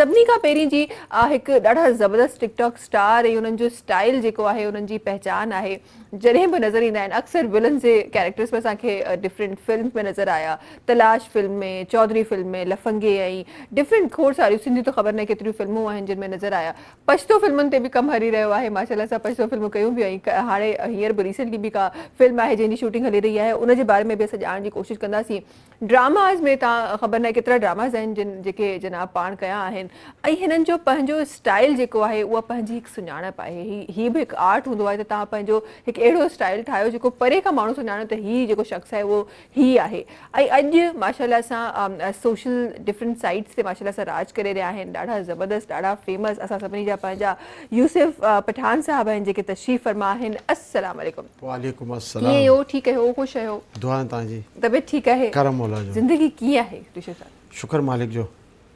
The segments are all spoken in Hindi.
सभी का पैर जी एक ढा ज़बरदस्त टिकटॉक स्टार है उन्होंने जो स्टाइल जो है उन्होंने पहचान है जैसे भी नज़र इंदा अक्सर विलन के कैरेक्टर्स में असांखे डिफरेंट फिल्म में नज़र आया तलाश फिल्म में चौधरी फिल्म में लफंगे आई डिफरेंट खोर सारी सिंधी तो ख़बर न केतर फिल्मों फ़िल्मूं जिनमें जिन में नज़र आया पछतो फिल्मों ते भी कम हरी रहियो है माशा सां पछतो फिल्मूं क्यों भी आई हाँ हिंसर भी रिसेंटली भी का फिल्म है जंहिंजी शूटिंग हली रही है उनके बारे में भी अस की कोशिश कोशिशि ड्रामाज़ में तबर ख़बर न केतरा ड्रामाज़ आहिनि जिन जेके जनाब पाण कया ऐं हिननि जो पंहिंजो स्टाइल जेको आहे उहा ही हीअ बि आर्ट हूंदो आहे त तव्हां स्टाइल ठाहियो जेको परे का माण्हू सुञाणे त हीउ जेको शख़्स आहे उहो हीउ आहे ऐं माशाला असां सोशल डिफरेंट साइट्स ते माशाला असां राज करे रहिया आहिनि ॾाढा ज़बरदस्त ॾाढा फेमस असां सभिनी जा पठान साहिब आहिनि जेके तशरीफ़ फरमा असलम वालेकुम असलम कीअं आहियो ठीकु तबियत ठीकु आहे ज़िंदगी कीअं आहे शुक्र मालिक जो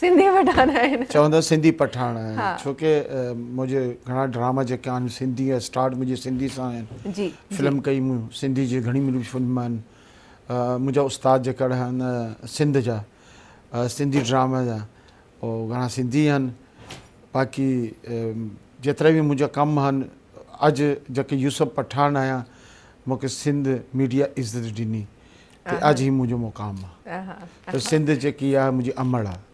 सिंधी पठान आहिनि चवंदा सिंधी पठान आहिनि हाँ। छो की मुंहिंजे घणा ड्रामा जेके आहिनि सिंधी जा स्टार्ट मुंहिंजी सिंधी सां आहिनि जी फिल्म कई मूं सिंधी जी घणी मुंहिंजी फिल्म आहिनि मुंहिंजा उस्ताद जेका आहिनि सिंध जा सिंधी ड्रामा जा उहो घणा सिंधी आहिनि बाक़ी जेतिरा बि मुंहिंजा कम आहिनि अॼु जेके यूसफ पठान आहियां मूंखे सिंध मीडिया इज़त ॾिनी अॼु ई मुंहिंजो मुक़ाम आहे त सिंध जेकी आहे मुंहिंजी अमड़ आहे